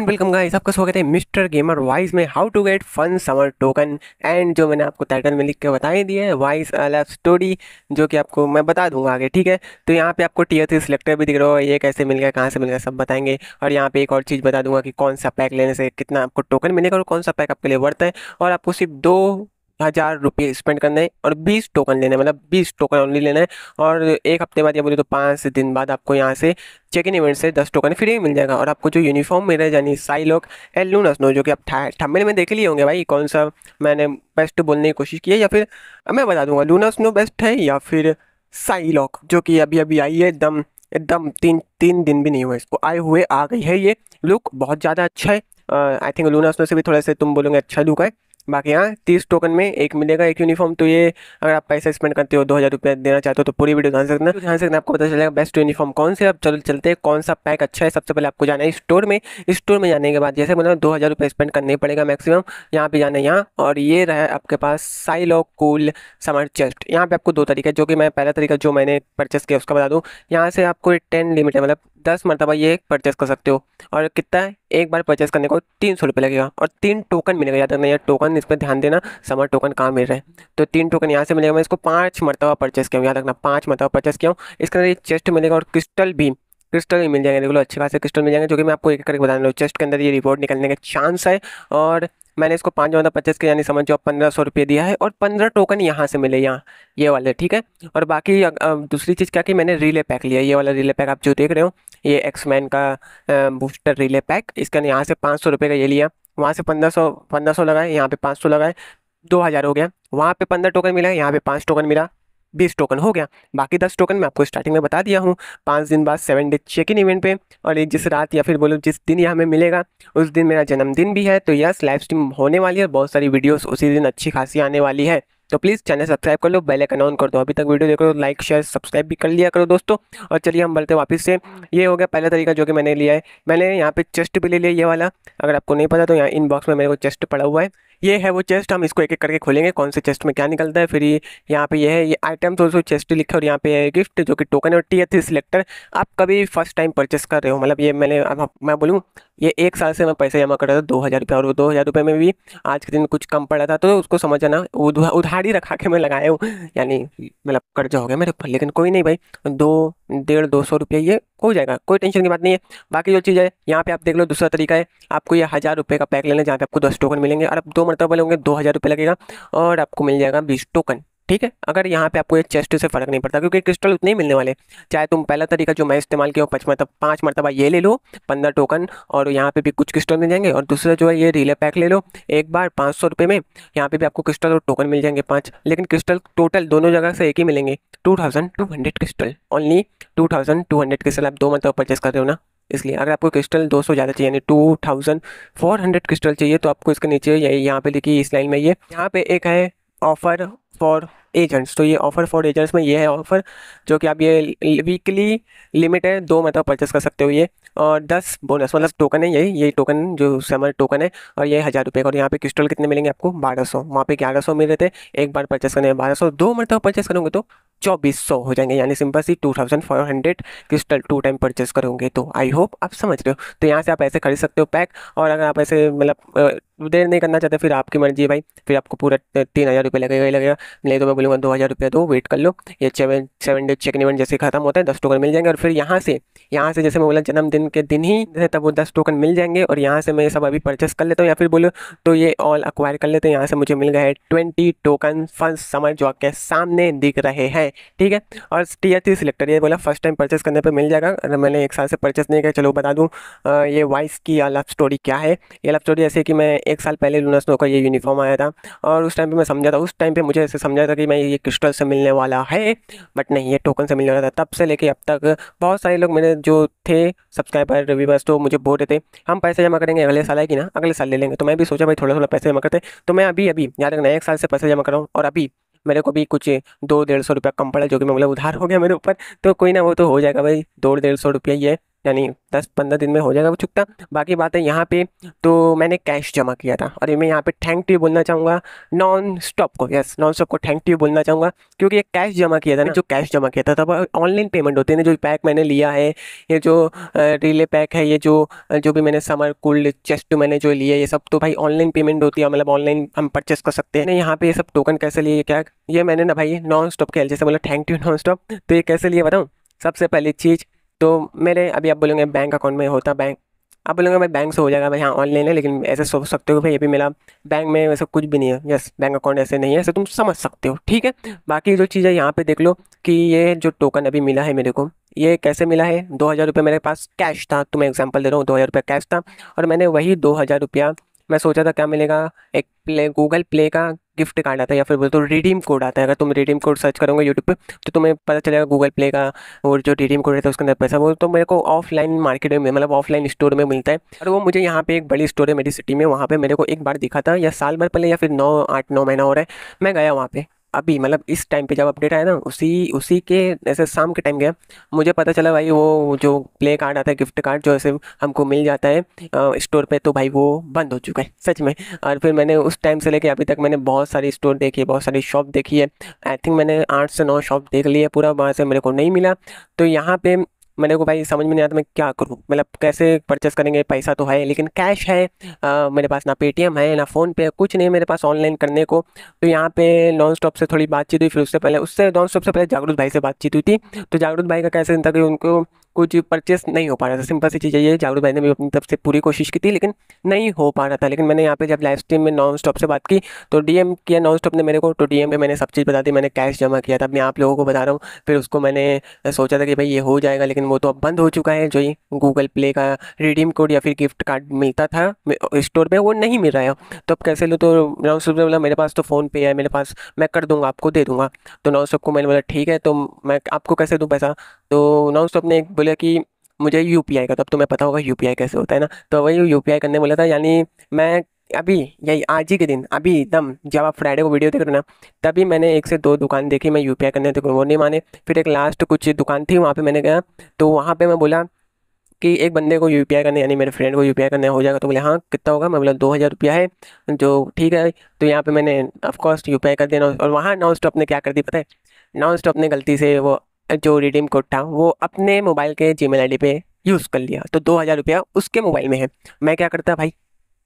And welcome guys आपका स्वागत है मिस्टर गेमर वाइस में how to get fun summer token and जो मैंने आपको टाइटल में लिख के बता ही दिया है वाइस अलग स्टोरी जो कि आपको मैं बता दूंगा आगे ठीक है तो यहाँ पे आपको टीयर थ्री सिलेक्टर भी दिख रहा है ये कैसे मिल गया कहाँ से मिल गया सब बताएंगे और यहाँ पे एक और चीज़ बता दूंगा कि कौन सा पैक लेने से कितना आपको टोकन मिलेगा और कौन सा पैक आपके लिए वर्थ है और आपको सिर्फ दो हज़ार रुपये स्पेंड करने हैं और बीस टोकन लेना है मतलब बीस टोकन ओनली लेना है और एक हफ्ते बाद या बोले तो पाँच दिन बाद आपको यहाँ से चेक इन इवेंट से दस टोकन फ्री मिल जाएगा और आपको जो यूनिफॉर्म मिल रहा है यानी साइलॉक एल लूनस नो जो कि आप थंबनेल में देख लिए होंगे भाई कौन सा मैंने बेस्ट बोलने की कोशिश की है या फिर मैं बता दूंगा लूना स्नो बेस्ट है या फिर साइलॉक जो कि अभी अभी आई है एकदम एकदम तीन तीन दिन भी नहीं हुए इसको आए हुए आ गई है ये लुक बहुत ज़्यादा अच्छा है आई थिंक लूना स्नो से भी थोड़ा से तुम बोलोगे अच्छा लुक है बाकी यहाँ तीस टोकन में एक मिलेगा एक यूनिफॉर्म तो ये अगर आप पैसा स्पेंड करते हो दो हज़ार रुपया देना चाहते हो तो पूरी वीडियो ध्यान से रखना तो ध्यान से रखना आपको पता चलेगा बेस्ट यूनिफॉर्म कौन से अब चलो चलते हैं कौन सा पैक अच्छा है सबसे पहले आपको जाना है स्टोर में स्टोर में जाने के बाद जैसे मतलब दो हज़ार रुपये स्पेंड करने ही पड़ेगा मैक्सिमम यहाँ पर जाना है यहाँ और ये रहा है आपके पास साइलो कूल समर चेस्ट यहाँ पर आपको दो तरीके जो कि मैं पहला तरीका जो मैंने परचेस किया उसका बता दूँ यहाँ से आपको टेन लिमिट है मतलब दस मरतबा ये परचेस कर सकते हो और कितना है एक बार परचेस करने को तीन सौ रुपये लगेगा और तीन टोकन मिलेगा याद रखना यार टोकन इस पर ध्यान देना समर टोकन कहाँ मिल रहा है तो तीन टोकन यहाँ से मिलेगा मैं इसको पाँच मरतबा परचेस किया याद रखना पाँच मरतबा परचेस किया हूँ इसके अंदर एक चेस्ट मिलेगा और क्रिस्टल भी क्रिस्टल भी मिल जाएंगे देखो अच्छे खासे क्रिस्टल मिल जाएंगे जो कि मैं आपको एक करके बताने लूँ चेस्ट के अंदर ये रिपोर्ट निकलने का चांस है और मैंने इसको पाँच हज़ार पच्चीस के यानी समझो आप पंद्रह सौ रुपये दिया है और पंद्रह टोकन यहाँ से मिले यहाँ ये वाले ठीक है और बाकी दूसरी चीज़ क्या कि मैंने रिले पैक लिया ये वाला रिले पैक आप जो देख रहे हो ये एक्स मैन का बूस्टर रिले पैक इसका यहाँ से पाँच सौ रुपये का ये लिया वहाँ से पंद्रह सौ पंद्रह सौ लगाए यहाँ पे पाँच सौ लगाए दो हज़ार हो गया वहाँ पे पंद्रह टोकन मिला यहाँ पे पाँच टोकन मिला बीस टोकन हो गया बाकी दस टोकन मैं आपको स्टार्टिंग में बता दिया हूँ पाँच दिन बाद seven day check in event पे और एक जिस रात या फिर बोलो जिस दिन यह हमें मिलेगा उस दिन मेरा जन्मदिन भी है तो यस लाइव स्ट्रीम होने वाली है और बहुत सारी वीडियोस उसी दिन अच्छी खासी आने वाली है तो प्लीज़ चैनल सब्सक्राइब कर लो बेल आइकन ऑन कर दो अभी तक वीडियो देख लो लाइक शेयर सब्सक्राइब भी कर लिया करो दोस्तों और चलिए हम बोलते वापस से ये हो गया पहला तरीका जो कि मैंने लिया है मैंने यहाँ पे चेस्ट भी ले लिया ये वाला अगर आपको नहीं पता तो यहाँ इनबॉक्स में मेरे को चेस्ट पड़ा हुआ है ये है वो चेस्ट हम इसको एक एक करके खोलेंगे कौन से चेस्ट में क्या निकलता है फिर ये यहाँ पे ये है ये आइटम दोस्तों चेस्ट लिखा और यहाँ पे है गिफ्ट जो कि टोकन और टी थ्री सिलेक्टर आप कभी फर्स्ट टाइम परचेस कर रहे हो मतलब ये मैंने मैं बोलूँ ये एक साल से मैं पैसे जमा कर रहा था दो हज़ार रुपये और वो दो हज़ार रुपये में भी आज के दिन कुछ कम पड़ा था तो उसको समझ उधार उधारी रखा के मैं लगाया हूँ यानी मतलब कर्जा हो गया मेरे ऊपर लेकिन कोई नहीं भाई दो डेढ़ दो सौ रुपये ये हो जाएगा कोई टेंशन की बात नहीं है बाकी जो चीज़ है यहाँ पे आप देख लो दूसरा तरीका है आपको ये हज़ार रुपये का पैक लेना जहाँ पे आपको दस टोकन मिलेंगे और आप दो मरतबा लेंगे दो हज़ार रुपये लगेगा और आपको मिल जाएगा बीस टोकन ठीक है अगर यहाँ पे आपको ये चेस्ट से फ़र्क नहीं पड़ता क्योंकि क्रिस्टल उतने ही मिलने वाले चाहे तुम पहला तरीका जो मैं इस्तेमाल किया पाँच मरतब पाँच मरतबा ये ले लो पंद्रह टोकन और यहाँ पे भी कुछ क्रिस्टल मिल जाएंगे और दूसरा जो है ये रिले पैक ले लो एक बार पाँच सौ रुपये में यहाँ पे भी आपको क्रिस्टल और टोकन मिल जाएंगे पाँच लेकिन क्रिस्टल टोटल दोनों जगह से एक ही मिलेंगे two two hundred crystal only two thousand two hundred crystal आप दो मतलब परचेस तो कर रहे हो ना इसलिए अगर आपको क्रिस्टल 200 ज़्यादा चाहिए यानी 2400 क्रिस्टल चाहिए तो आपको इसके नीचे यही यहाँ पे देखिए इस लाइन में ये यहाँ पे एक है ऑफ़र फॉर एजेंट्स तो ये ऑफ़र फॉर एजेंट्स में ये है ऑफ़र जो कि आप ये वीकली लिमिट है दो मतलब परचेस कर सकते हो ये और दस बोनस मतलब टोकन है यही ये टोकन जो समर टोकन है और ये हज़ार रुपये का और यहाँ पे क्रिस्टल कितने मिलेंगे आपको बारह सौ वहाँ पे ग्यारह सौ मिल रहे थे एक बार परचेस करने में बारह सौ दो मरतब परचेस करूँगे तो चौबीस सौ हो जाएंगे यानी सिंपल सी two thousand hundred crystal two time purchase करोगे तो आई होप आप समझ रहे हो तो यहाँ से आप ऐसे खरीद सकते हो पैक और अगर आप ऐसे मतलब देर नहीं करना चाहते फिर आपकी मर्जी है भाई फिर आपको पूरा तीन हज़ार रुपये लगेगा ही लगेगा नहीं तो मैं बोलूँगा दो हज़ार रुपया दो वेट कर लो ये seven seven days check event जैसे खत्म होता है दस टोकन मिल जाएंगे और फिर यहाँ से यहाँ से जैसे मैं बोला जन्मदिन के दिन ही तब वो दस टोकन मिल जाएंगे और यहाँ से मैं सब अभी परचेस कर लेता हूँ या फिर बोलो तो ये ऑल अक्वायर कर लेते हैं यहाँ से मुझे मिल गया है ट्वेंटी टोकन फर्स्ट समर जो आपके सामने दिख रहे हैं ठीक है और टी आर टी सिलेक्टर ये बोला फर्स्ट टाइम परचेस करने पर मिल जाएगा अगर मैंने एक साल से परचेस नहीं किया चलो बता दूँ ये वाइस की या लव स्टोरी क्या है ये लव स्टोरी ऐसे कि मैं एक साल पहले लूना स्नो का ये यूनिफॉर्म आया था और उस टाइम पे मैं समझा था उस टाइम पे मुझे ऐसे समझा था कि मैं ये क्रिस्टल से मिलने वाला है बट नहीं ये टोकन से मिलने वाला था तब से लेके अब तक बहुत सारे लोग मेरे जो थे सब्सक्राइबर रिव्यूवर्स तो मुझे बोल रहे थे हम पैसे जमा करेंगे अगले साल आएगी ना अगले साल ले लेंगे तो मैं भी सोचा भाई थोड़ा थोड़ा पैसे जमा करते तो मैं अभी अभी याद रखना एक साल से पैसे जमा कर रहा हूँ और अभी मेरे को भी कुछ दो डेढ़ सौ रुपया कम पड़ा जो कि मतलब उधार हो गया मेरे ऊपर तो कोई ना वो तो हो जाएगा भाई दो डेढ़ सौ रुपया ये यानी दस पंद्रह दिन में हो जाएगा वो चुकता बाकी बात है यहाँ पे तो मैंने कैश जमा किया था और मैं यहाँ पे थैंक यू बोलना चाहूँगा नॉन स्टॉप को यस नॉन स्टॉप को थैंक यू बोलना चाहूँगा क्योंकि ये कैश जमा किया था ना जो कैश जमा किया था तब ऑनलाइन पेमेंट होते हैं जो पैक मैंने लिया है ये जो रिले पैक है ये जो जो भी मैंने समर कोल्ड चेस्ट मैंने जो लिया ये सब तो भाई ऑनलाइन पेमेंट होती है मतलब ऑनलाइन हम परचेस कर सकते हैं यहाँ पे ये सब टोकन कैसे लिए क्या ये मैंने ना भाई नॉन स्टॉप के जैसे बोला थैंक यू नॉन स्टॉप तो ये कैसे लिए बताऊँ सबसे पहली चीज़ तो मेरे अभी आप बोलेंगे बैंक अकाउंट में होता बैंक आप बोलेंगे भाई बैंक से हो जाएगा भाई हाँ ऑनलाइन है लेकिन ऐसे सोच सकते हो भाई ये भी मेरा बैंक में वैसे कुछ भी नहीं है यस बैंक अकाउंट ऐसे नहीं है ऐसे तुम समझ सकते हो ठीक है बाकी जो चीज़ें यहाँ पे देख लो कि ये जो टोकन अभी मिला है मेरे को ये कैसे मिला है दो हज़ार रुपये मेरे पास कैश था तुम्हें एग्जाम्पल दे रहा हूँ दो हज़ार रुपया कैश था और मैंने वही दो हज़ार रुपया मैं सोचा था क्या मिलेगा एक प्ले गूगल प्ले का गिफ्ट कार्ड आता है या फिर बोलते हो रिडीम कोड आता है अगर तुम रिडीम कोड सर्च करोगे यूट्यूब पर तो तुम्हें पता चलेगा गूगल प्ले का और जो रिडीम कोड रहता है उसके अंदर पैसा वो तो मेरे को ऑफलाइन मार्केट में मतलब ऑफलाइन स्टोर में मिलता है और वो मुझे यहाँ पे एक बड़ी स्टोर है मेरी सिटी में वहाँ पर मेरे को एक बार दिखा था या साल भर पहले या फिर नौ आठ नौ महीना हो रहा है मैं गया वहाँ पर अभी मतलब इस टाइम पे जब अपडेट आया ना उसी उसी के ऐसे शाम के टाइम गया मुझे पता चला भाई वो जो प्ले कार्ड आता है गिफ्ट कार्ड जो ऐसे हमको मिल जाता है स्टोर पे तो भाई वो बंद हो चुका है सच में और फिर मैंने उस टाइम से लेके अभी तक मैंने बहुत सारी स्टोर देखी है बहुत सारी शॉप देखी है आई थिंक मैंने आठ से नौ शॉप देख ली है पूरा वहाँ से मेरे को नहीं मिला तो यहाँ पर मैंने को भाई समझ में नहीं आता मैं क्या करूँ मतलब कैसे परचेस करेंगे पैसा तो है लेकिन कैश है आ, मेरे पास ना पेटीएम है ना फ़ोनपे कुछ नहीं मेरे पास ऑनलाइन करने को तो यहाँ पे नॉन स्टॉप से थोड़ी बातचीत हुई फिर उससे पहले उससे नॉन स्टॉप से पहले जागरूक भाई से बातचीत हुई थी तो जागरूक भाई का कैसे था कि उनको कुछ परचेस नहीं हो पा रहा था सिंपल सी चीज़ ये जागरूक भाई ने भी अपनी तरफ से पूरी कोशिश की थी लेकिन नहीं हो पा रहा था लेकिन मैंने यहाँ पे जब लाइव स्ट्रीम में नॉन स्टॉप से बात की तो डीएम किया नॉन स्टॉप ने मेरे को तो डीएम पे मैंने सब चीज़ बता दी मैंने कैश जमा किया था मैं आप लोगों को बता रहा हूँ फिर उसको मैंने सोचा था कि भाई ये हो जाएगा लेकिन वो तो अब बंद हो चुका है जो ही गूगल प्ले का रिडीम कोड या फिर गिफ्ट कार्ड मिलता था स्टोर पर वो नहीं मिल रहा है तो अब कैसे लो तो नॉन स्टॉप ने बोला मेरे पास तो फ़ोनपे है मेरे पास मैं कर दूँगा आपको दे दूँगा तो नॉन स्टॉप को मैंने बोला ठीक है तो मैं आपको कैसे दूँ पैसा तो अनाउंस ने एक बोला कि मुझे यू का तब तो मैं पता होगा यू कैसे होता है ना तो वही यू करने बोला था यानी मैं अभी यही आज ही के दिन अभी एकदम जब आप फ्राइडे को वीडियो देख रहे ना तभी मैंने एक से दो दुकान देखी मैं यू करने तो वो नहीं माने फिर एक लास्ट कुछ दुकान थी वहाँ पर मैंने गया तो वहाँ पर मैं बोला कि एक बंदे को यू करने यानी मेरे फ्रेंड को यू करने हो जाएगा तो बोले हाँ कितना होगा मैं बोला दो हज़ार रुपया है जो ठीक है तो यहाँ पे मैंने ऑफकोर्स यू कर दिया और वहाँ नॉन स्टॉप ने क्या कर दी पता है नॉन स्टॉप ने गलती से वो जो रिडीम कोड था वो अपने मोबाइल के जी मेल पे यूज़ कर लिया तो दो हज़ार रुपया उसके मोबाइल में है मैं क्या करता भाई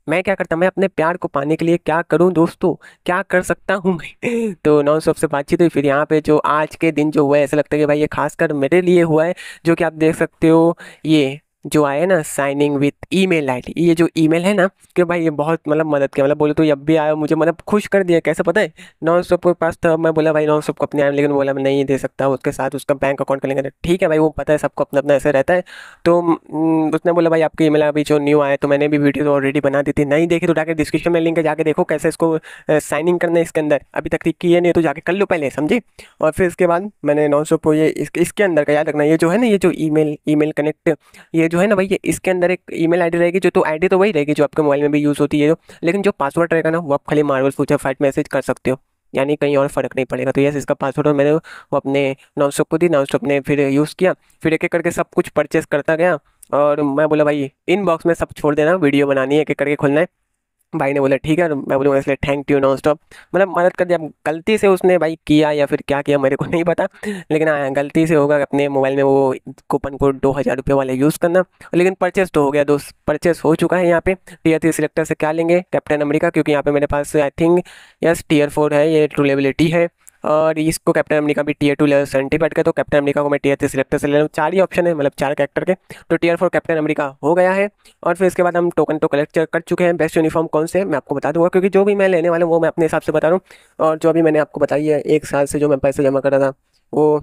मैं क्या करता मैं अपने प्यार को पाने के लिए क्या करूं दोस्तों क्या कर सकता हूं मैं तो नॉन स्टॉप से बातचीत हुई फिर यहाँ पे जो आज के दिन जो हुआ है ऐसा लगता है कि भाई ये खासकर मेरे लिए हुआ है जो कि आप देख सकते हो ये जो आया ना साइनिंग विथ ईमेल आईडी ये जो ईमेल है ना कि भाई ये बहुत मतलब मदद किया मतलब बोले तो जब भी आया मुझे मतलब खुश कर दिया कैसे पता है नॉन स्टॉप के पास था मैं बोला भाई नॉन स्टॉप को अपने आए लेकिन बोला मैं नहीं दे सकता उसके साथ उसका बैंक अकाउंट का लिंक तो ठीक है भाई वो पता है सबको अपना अपना ऐसे रहता है तो उसने बोला भाई आपकी मेल अभी जो न्यू आया तो मैंने भी वीडियो ऑलरेडी बना दी थी नहीं देखी तो डाकर डिस्क्रिप्शन में लिंक जाकर देखो कैसे इसको साइनिंग करना है इसके अंदर अभी तक ठीक किए नहीं तो जाके कर लो पहले समझे और फिर इसके बाद मैंने नॉन स्टॉप को ये इसके अंदर का याद रखना ये जो है ना ये जो ई मेल कनेक्ट ये जो है ना भाई ये इसके अंदर एक ईमेल आईडी रहेगी जो तो आईडी तो वही रहेगी जो आपके मोबाइल में भी यूज़ होती है जो लेकिन जो पासवर्ड रहेगा ना वो आप खाली मार्बल फ्यूचर फाइट मैसेज कर सकते हो यानी कहीं और फ़र्क नहीं पड़ेगा तो यस इसका पासवर्ड और मैंने वो अपने नॉन स्टॉप को दी नॉन स्टॉप ने फिर यूज़ किया फिर एक एक करके सब कुछ परचेस करता गया और मैं बोला भाई इन बॉक्स में सब छोड़ देना वीडियो बनानी है एक एक करके खोलना है भाई ने बोला ठीक है तो मैं बोलूँगा इसलिए थैंक यू नॉन स्टॉप मतलब मदद कर दिया गलती से उसने भाई किया या फिर क्या किया मेरे को नहीं पता लेकिन हाँ गलती से होगा अपने मोबाइल में वो कूपन कोड दो हज़ार रुपये वाला यूज़ करना लेकिन परचेस तो हो गया दोस्त परचेस हो चुका है यहाँ पे टीयर थ्री सिलेक्टर से क्या लेंगे कैप्टन अमेरिका क्योंकि यहाँ पे मेरे पास I think yes tier four है ये ट्रूलेबिलिटी है और इसको कैप्टन अमेरिका भी टीयर टू लेवल सेवेंटी पर गया तो कैप्टन अमेरिका को मैं टीयर थ्री सिलेक्टर से ले लूँ चार ही ऑप्शन है मतलब चार कैरेक्टर के तो टीयर फोर कैप्टन अमेरिका हो गया है और फिर इसके बाद हम टोकन तो कलेक्ट कर चुके हैं बेस्ट यूनिफॉर्म कौन से मैं आपको बता दूंगा क्योंकि जो भी मैं लेने वाला हूँ वो मैं अपने हिसाब से बता रहा हूँ और जो भी मैंने आपको बताई है एक साल से जो मैं पैसे जमा कर रहा था वो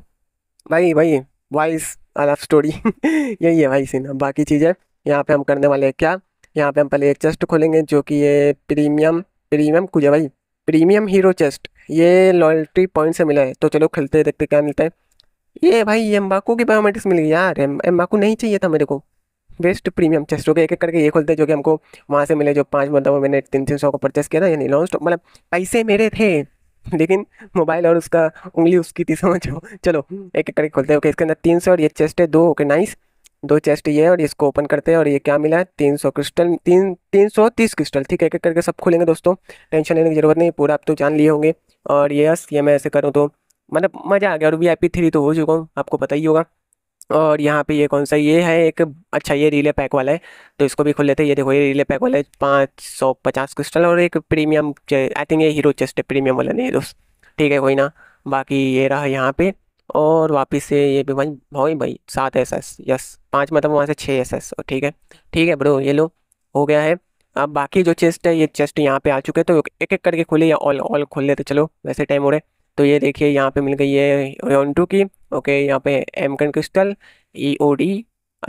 भाई भाई वाइस अलग स्टोरी यही है भाई सीन बाकी चीज़ें यहाँ पर हम करने वाले हैं क्या यहाँ पर हम पहले एक चेस्ट खोलेंगे जो कि ये प्रीमियम प्रीमियम कुछ है भाई प्रीमियम हीरो चेस्ट ये लॉयल्टी पॉइंट से मिला है तो चलो खेलते देखते क्या मिलता है ये भाई एम्बाकू की बायोमेट्रिक्स मिल गई यार एम्बाकू नहीं चाहिए था मेरे को बेस्ट प्रीमियम चेस्ट हो गया एक एक करके ये खोलते जो कि हमको वहाँ से मिले जो पाँच मतलब मैंने तीन तीन सौ को परचेस किया था यानी लॉन्च मतलब पैसे मेरे थे लेकिन मोबाइल और उसका उंगली उसकी थी समझो चलो एक एक करके खोलते हैं ओके इसके अंदर तीन सौ और ये चेस्ट है दो ओके नाइस दो चेस्ट ये है और इसको ओपन करते हैं और ये क्या मिला है तीन सौ क्रिस्टल तीन तीन सौ तीस क्रिस्टल ठीक है एक एक करके सब खोलेंगे दोस्तों टेंशन लेने की जरूरत नहीं पूरा आप तो जान लिए होंगे और ये यस ये मैं ऐसे करूँ तो मतलब मज़ा आ गया और वी आई पी थ्री तो हो चुका हूँ आपको पता ही होगा और यहाँ पे ये कौन सा ये है एक अच्छा ये रिले पैक वाला है तो इसको भी खोल लेते हैं ये देखो ये रिले पैक वाला है पाँच सौ पचास क्रिस्टल और एक प्रीमियम आई थिंक ये हीरो चेस्ट है प्रीमियम वाला नहीं है दोस्त ठीक है कोई ना बाकी ये रहा यहाँ पे और वापस से ये भी वही भाई भाई सात एस एस यस पाँच मतलब वहाँ से छः एस एस ठीक है ठीक है ब्रो ये लो हो गया है अब बाकी जो चेस्ट है ये चेस्ट यहाँ पे आ चुके हैं तो एक एक करके खोले या ऑल ऑल खोल लेते चलो वैसे टाइम हो रहे तो ये देखिए यहाँ पे मिल गई है टू की ओके यहाँ पे M can crystal E O D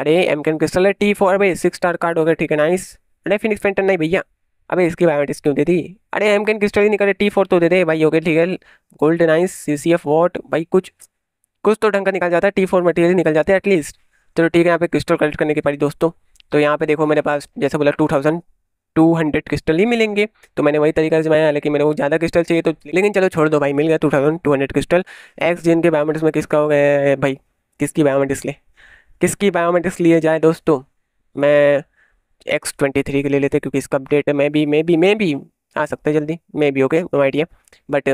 अरे एम कैन क्रिस्टल है टी फोर भाई सिक्स स्टार कार्ड हो गया ठीक है नाइस अरे फिनिक्स पेंटर नहीं भैया अबे इसकी बायोमेटिक्स क्यों दे दी अरे एम कैन क्रिस्टल ही नहीं करे टी फोर तो दे दे भाई ओके ठीक है gold nice C C F what भाई कुछ कुछ तो ढंग का निकल जाता है टी फोर मटेरियल निकल जाता है एटलीस्ट चलो ठीक है यहाँ पे क्रिस्टल कलेक्ट करने की पड़ी दोस्तों तो यहाँ पे देखो मेरे पास जैसे बोला two thousand two hundred crystal ही मिलेंगे तो मैंने वही तरीका बनाया लेकिन मेरे को ज़्यादा क्रिस्टल चाहिए तो लेकिन चलो छोड़ दो भाई मिल गया two thousand two hundred crystal X जिन के बायोमेट्रिक्स में किसका हो गया भाई किसकी बायोमेट्रिक्स लिए किसकी बायोमेट्रिक्स लिए जाए दोस्तों मैं एक्स ट्वेंटी थ्री के ले लेते क्योंकि इसका अपडेट है मैं भी मे बी मे भी आ सकता है जल्दी मे भी okay no idea but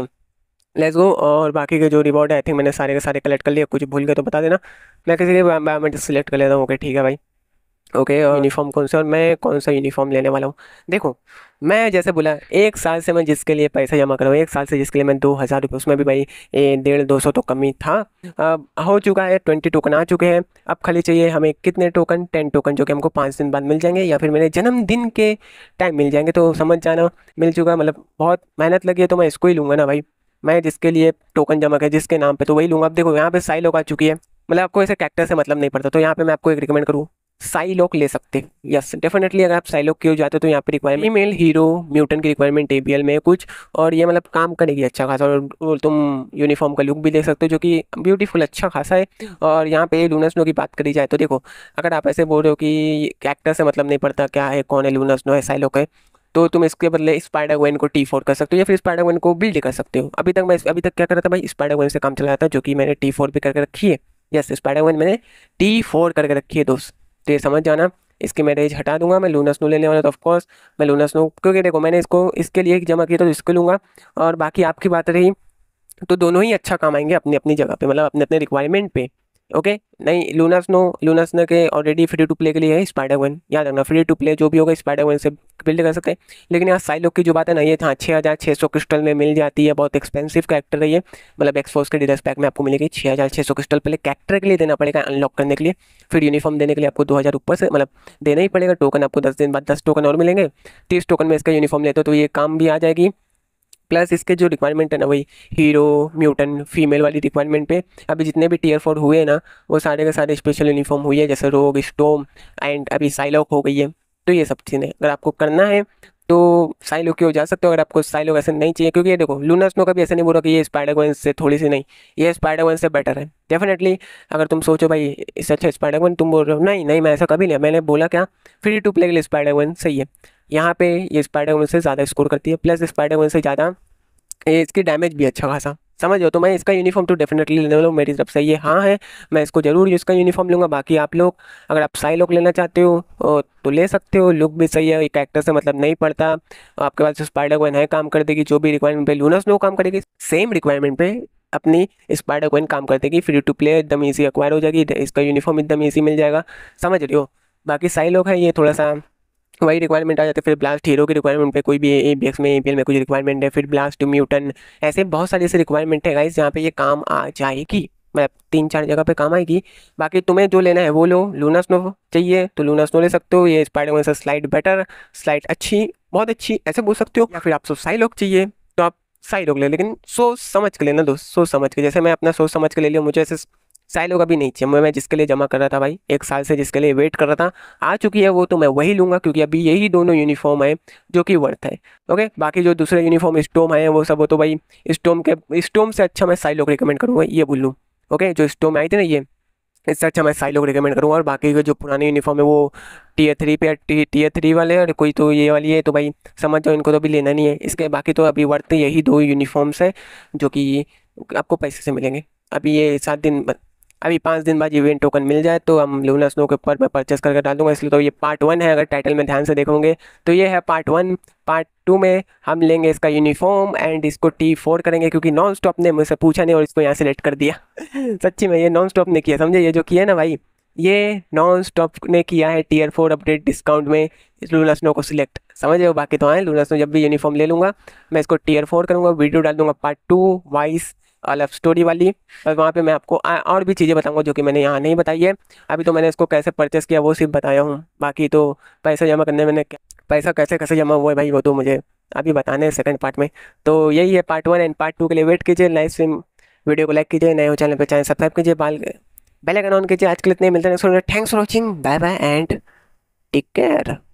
let's go और बाकी के जो रिवॉर्ड है आई थिंक मैंने सारे के सारे कलेक्ट कर लिए कुछ भूल गए तो बता देना मैं किसी भी एनवायरमेंट सेलेक्ट कर लेता हूँ ओके ठीक है भाई ओके और यूनिफॉर्म हाँ। कौन सा और मैं कौन सा यूनिफॉर्म लेने वाला हूँ देखो मैं जैसे बोला एक साल से मैं जिसके लिए पैसा जमा कर रहा हूँ एक साल से जिसके लिए मैं दो हज़ार रुपये उसमें भी भाई ये डेढ़ दो सौ तो कमी था अब हो चुका है ट्वेंटी टोकन आ चुके हैं अब खाली चाहिए हमें कितने टोकन टेन टोकन जो कि हमको पाँच दिन बाद मिल जाएंगे या फिर मेरे जन्मदिन के टाइम मिल जाएंगे तो समझ जाना मिल चुका मतलब बहुत मेहनत लगी है तो मैं इसको ही लूँगा ना भाई मैं जिसके लिए टोकन जमा किया जिसके नाम पे तो वही लूँगा आप देखो यहाँ पे साई लॉक आ चुकी है मतलब आपको ऐसे कैक्टर से मतलब नहीं पड़ता तो यहाँ पे मैं आपको एक रिकमेंड करूँ साई लॉक ले सकते यस डेफिनेटली अगर आप साई की क्यों जाते तो यहाँ पे रिक्वायरमेंट ईमेल हीरो म्यूटन की रिक्वायरमेंट ए में कुछ और ये मतलब काम करेगी अच्छा खासा और तुम यूनिफॉर्म का लुक भी ले सकते हो जो कि ब्यूटीफुल अच्छा खासा है और यहाँ पे लूनसनो की बात करी जाए तो देखो अगर आप ऐसे बोल रहे हो कि कैक्टर से मतलब नहीं पड़ता क्या है कौन है लूनसनो है साई लॉक है तो तुम इसके बदले स्पाइडर वैन को टी फोर कर सकते हो या फिर स्पाइडर वैन को बिल्ड कर सकते हो अभी तक मैं अभी तक क्या कर रहा था भाई स्पाइडर वैन से काम चला रहा था जो कि मैंने टी फोर भी करके रखी है यस स्पाइडर वैन मैंने टी फोर करके रखी है दोस्त तो ये समझ जाना इसकी मैं रेज हटा दूंगा मैं लूनस स्नो लेने वाला तो ऑफकोर्स मैं लूनस नो क्योंकि देखो मैंने इसको इसके लिए जमा किया तो इसको लूँगा और बाकी आपकी बात रही तो दोनों ही अच्छा काम आएंगे अपनी अपनी जगह पर मतलब अपने अपने रिक्वायरमेंट पर ओके नहीं लूनास नो लूनास ने के ऑलरेडी फ्री टू प्ले के लिए है स्पाइडर वन याद रखना फ्री टू प्ले जो भी होगा स्पाइडर वन से बिल्ड कर सकते हैं लेकिन यहाँ साइलोक की जो बात है ना ये था छः हज़ार छः सौ क्रिस्टल में मिल जाती है बहुत एक्सपेंसिव कैरेक्टर है ये मतलब एक्सपोज के डिलर्स पैक में आपको मिलेगी छः हज़ार छः सौ क्रिस्टल पहले कैरेक्टर के लिए देना पड़ेगा अनलॉक करने के लिए फिर यूनिफॉर्म देने के लिए आपको दो हज़ार ऊपर से मतलब देना ही पड़ेगा टोकन आपको दस दिन बाद दस टोकन और मिलेंगे तीस टोकन में इसका यूनिफॉर्म लेते हो तो ये काम भी आ जाएगी प्लस इसके जो रिक्वायरमेंट है ना वही हीरो म्यूटन फीमेल वाली रिक्वायरमेंट पे अभी जितने भी टीयर फोर हुए हैं ना वो सारे के सारे स्पेशल यूनिफॉर्म हुई है जैसे रोग स्टोम एंड अभी साइलॉक हो गई है तो ये सब चीज़ें अगर आपको करना है तो साइलो की हो जा सकते हो अगर आपको साइलो ऐसे नहीं चाहिए क्योंकि ये देखो लूना स्नो का भी ऐसे नहीं बोला कि ये स्पाइडर वन से थोड़ी सी नहीं ये स्पाइडर वन से बेटर है डेफिनेटली अगर तुम सोचो भाई इससे अच्छा स्पाइडर वन तुम बोल रहे हो नहीं नहीं मैं ऐसा कभी नहीं मैंने बोला क्या फ्री टू प्ले के लिए स्पाइडर वन सही है यहाँ पे ये स्पाइडर से ज़्यादा स्कोर करती है प्लस स्पाइडर से ज़्यादा इसकी डैमेज भी अच्छा खासा समझ हो तो मैं इसका यूनिफॉर्म तो डेफिनेटली लेने वाला मेरी तरफ से ये हाँ है मैं इसको ज़रूर इसका यूनिफॉर्म लूँगा बाकी आप लोग अगर आप साई लोग लेना चाहते हो तो ले सकते हो लुक भी सही है कैरेक्टर से मतलब नहीं पड़ता आपके पास स्पाइडर कोइन है काम कर देगी जो भी रिक्वायरमेंट पे लूनस स्नो काम करेगी सेम रिक्वायरमेंट पे अपनी स्पाइडर कोइन काम कर देगी फ्री टू प्ले एकदम ईजी एक्वायर हो जाएगी इसका यूनिफॉर्म एकदम ईजी मिल जाएगा समझ रहे हो बाकी साई लोग है ये थोड़ा सा वही रिक्वायरमेंट आ जाते है फिर ब्लास्ट हीरो की रिक्वायरमेंट पे कोई भी ए बी एक्स में ए में कुछ रिक्वायरमेंट है फिर ब्लास्ट म्यूटन ऐसे बहुत सारी ऐसे रिक्वायरमेंट है गाइस जहाँ पे ये काम आ जाएगी मतलब तीन चार जगह पे काम आएगी बाकी तुम्हें जो लेना है वो लो लूना स्नो चाहिए तो लूना स्नो ले सकते हो ये स्पाइडरमैन से स्लाइड बेटर स्लाइड अच्छी बहुत अच्छी ऐसे बोल सकते हो या फिर सो साई लोग चाहिए तो आप साई लोग ले लेकिन सोच समझ के लेना दोस्त सोच समझ के जैसे मैं अपना सोच समझ के ले लिया मुझे ऐसे साइलो का भी नहीं चाहिए मैं जिसके लिए जमा कर रहा था भाई एक साल से जिसके लिए वेट कर रहा था आ चुकी है वो तो मैं वही लूँगा क्योंकि अभी यही दोनों यूनिफॉर्म है जो कि वर्थ है ओके बाकी जो दूसरे यूनिफॉर्म स्टोम है वो सब वो तो भाई स्टोम के स्टोम से अच्छा मैं साइलो को रिकमेंड करूँगा ये बोल लूँ ओके जो स्टोम आई थी ना ये इससे अच्छा मैं साइलो को रिकमेंड करूँगा और बाकी के जो पुराने यूनिफॉर्म है वो टीयर थ्री पे टी टीयर थ्री वाले और कोई तो ये वाली है तो भाई समझ जाओ इनको तो अभी लेना नहीं है इसके बाकी तो अभी वर्थ यही दो यूनिफॉर्म्स है जो कि आपको पैसे से मिलेंगे अभी ये सात दिन अभी पाँच दिन बाद इवेंट टोकन मिल जाए तो हम लूना स्नो के ऊपर मैं परचेस करके डाल दूंगा इसलिए तो ये पार्ट वन है अगर टाइटल में ध्यान से देखोगे तो ये है पार्ट वन पार्ट टू में हम लेंगे इसका यूनिफॉर्म एंड इसको टी फोर करेंगे क्योंकि नॉन स्टॉप ने मुझसे पूछा नहीं और इसको यहाँ सेलेक्ट कर दिया सच्ची में ये नॉन स्टॉप ने किया समझे ये जो किया ना भाई ये नॉन स्टॉप ने किया है टीयर फोर अपडेट डिस्काउंट में लूना स्नो को सिलेक्ट समझ रहे हो बाकी तो आए लूना स्नो जब भी यूनिफॉर्म ले लूँगा मैं इसको टीयर फोर करूँगा वीडियो डाल दूँगा part two vice love story वाली और वहाँ पे मैं आपको और भी चीज़ें बताऊंगा जो कि मैंने यहाँ नहीं बताई है अभी तो मैंने इसको कैसे परचेस किया वो सिर्फ बताया हूँ बाकी तो पैसा जमा करने मैंने पैसा कैसे कैसे जमा हुआ है भाई वो तो मुझे अभी बताने हैं सेकेंड पार्ट में तो यही है part one and part two के लिए वेट कीजिए लाइव स्ट्रीम वीडियो को लाइक कीजिए नए चैनल पर चैनल सब्सक्राइब कीजिए बाल बेल आइकन ऑन कीजिए आज के लिए इतने मिलते हैं thanks for watching bye bye and take care